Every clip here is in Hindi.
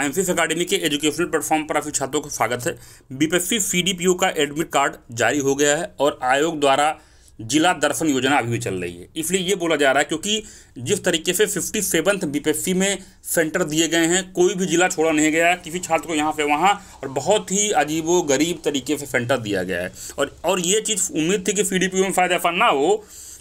आईएमसीएस अकेडमी के एजुकेशनल प्लेटफॉर्म पर आपकी छात्रों का स्वागत है बीपीएससी सीडीपीयू का एडमिट कार्ड जारी हो गया है और आयोग द्वारा जिला दर्शन योजना अभी भी चल रही है इसलिए ये बोला जा रहा है क्योंकि जिस तरीके से फिफ्टी सेवन्थ बीपीएससी में सेंटर दिए गए हैं कोई भी जिला छोड़ा नहीं गया किसी छात्र को यहाँ से वहाँ और बहुत ही अजीबो गरीब तरीके से सेंटर दिया गया है और और ये चीज़ उम्मीद थी कि सी में फ़ायदा ऐसा ना हो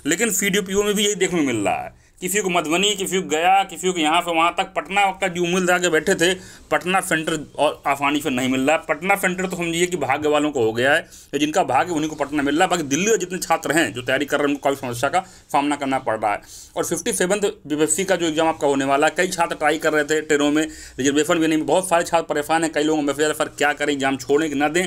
लेकिन सी में भी यही देखने को मिल रहा है किसी को मधुबनी किसी को गया किसी को यहाँ से वहाँ तक पटना का जो उम्मीद लगा के बैठे थे पटना सेंटर और आसानी से नहीं मिल रहा पटना सेंटर तो समझिए कि भाग्य वालों को हो गया है तो जिनका भाग्य उन्हीं को पटना मिल रहा है बाकी दिल्ली और जितने छात्र हैं जो तैयारी कर रहे हैं उनको काफ़ी समस्या का सामना करना पड़ रहा है और फिफ्टी सेवन्थ बी का जो एग्जाम आपका होने वाला है कई छात्र ट्राई कर रहे थे ट्रेनों में रिजर्वेशन भी नहीं बहुत सारे छात्र परेशान हैं कई लोगों में फिर क्या करें एग्जाम छोड़ें कि ना दें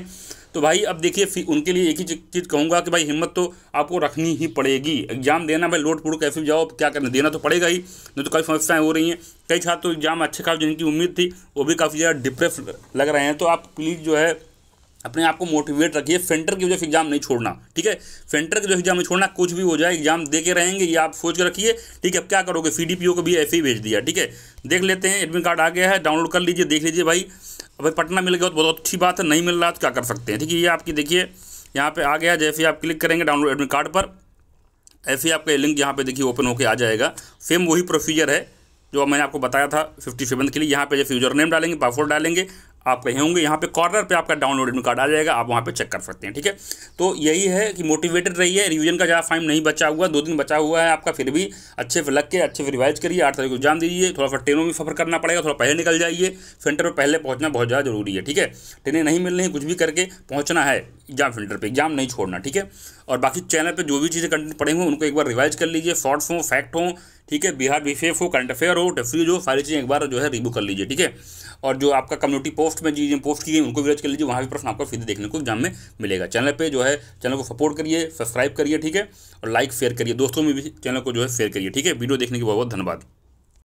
तो भाई अब देखिए फिर उनके लिए एक ही चीज़ कहूँगा कि भाई हिम्मत तो आपको रखनी ही पड़ेगी एग्जाम देना भाई लोड पूर्ण कैसे जाओ क्या करना देना तो पड़ेगा ही नहीं तो कई समस्याएँ हो रही हैं कई छात्र तो एग्जाम अच्छे खास जिनकी उम्मीद थी वो भी काफ़ी ज़्यादा डिप्रेस लग रहे हैं तो आप प्लीज़ जो है अपने आप को मोटिवेट रखिए सेंटर की वजह से एग्जाम नहीं छोड़ना ठीक है सेंटर की वजह से एग्जाम नहीं छोड़ना कुछ भी हो जाए एग्जाम दे के रहेंगे ये आप सोच के रखिए ठीक है अब क्या करोगे सी को भी ऐसे ही भेज दिया ठीक है देख लेते हैं एडमिट कार्ड आ गया है डाउनलोड कर लीजिए देख लीजिए भाई अभी पटना मिल गया तो बहुत अच्छी बात है नहीं मिल रहा तो क्या कर सकते हैं ठीक है ये आपकी देखिए यहाँ पे आ गया जैसे आप क्लिक करेंगे डाउनलोड एडमिट कार्ड पर ऐसे ही आपका लिंक यहाँ पे देखिए ओपन होकर आ जाएगा सेम वही प्रोसीजर है जो मैंने आपको बताया था फिफ्टी सेवन के लिए यहाँ पे जैसे यूजर नेम डालेंगे पासवर्ड डालेंगे आप कहीं होंगे यहाँ पे कॉर्नर पे आपका डाउनलोड कार्ड आ जाएगा आप वहाँ पे चेक कर सकते हैं ठीक है तो यही है कि मोटिवेटेड रहिए रिवीजन का ज़्यादा टाइम नहीं बचा हुआ दो दिन बचा हुआ है आपका फिर भी अच्छे फिर लग के अच्छे फिर रिवाइज करिए आठ तारीख को एग्जाम दीजिए थोड़ा सा ट्रेनों में सफ़र करना पड़ेगा थोड़ा पहले निकल जाइए सेंटर पर पहले पहुँचना बहुत ज़्यादा जरूरी है ठीक है ट्रेनें नहीं मिल रही कुछ भी करके पहुँचना है एग्जाम फिल्टर पे एग्जाम नहीं छोड़ना ठीक है और बाकी चैनल पे जो भी चीज़ें कंटेंट पढ़े हों उनको एक बार रिवाइज कर लीजिए शॉर्ट्स हों फैक्ट हों ठीक है बिहार बीफेफ हो करंट अफेयर हो डेफ्यूज हो सारी चीज़ें एक बार जो है रिव्यू कर लीजिए ठीक है और जो आपका कम्युनिटी पोस्ट में चीज़ें पोस्ट की गई उनको रिवाइज कर लीजिए वहाँ भी प्रश्न आपको सीधे देखने को एग्जाम में मिलेगा चैनल पर जो है चैनल को सपोर्ट करिए सब्सक्राइब करिए ठीक है और लाइक शेयर करिए दोस्तों में भी चैनल को जो है शेयर करिए ठीक है वीडियो देखने के बहुत बहुत धन्यवाद